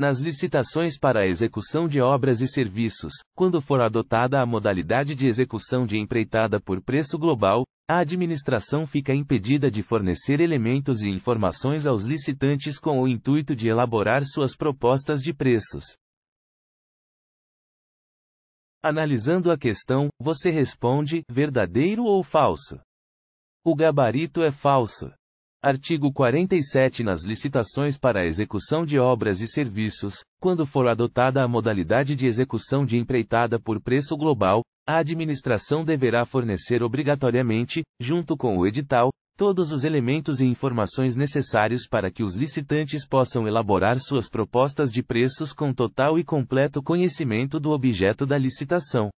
Nas licitações para a execução de obras e serviços, quando for adotada a modalidade de execução de empreitada por preço global, a administração fica impedida de fornecer elementos e informações aos licitantes com o intuito de elaborar suas propostas de preços. Analisando a questão, você responde: verdadeiro ou falso? O gabarito é falso. Artigo 47 Nas licitações para a execução de obras e serviços, quando for adotada a modalidade de execução de empreitada por preço global, a administração deverá fornecer obrigatoriamente, junto com o edital, todos os elementos e informações necessários para que os licitantes possam elaborar suas propostas de preços com total e completo conhecimento do objeto da licitação.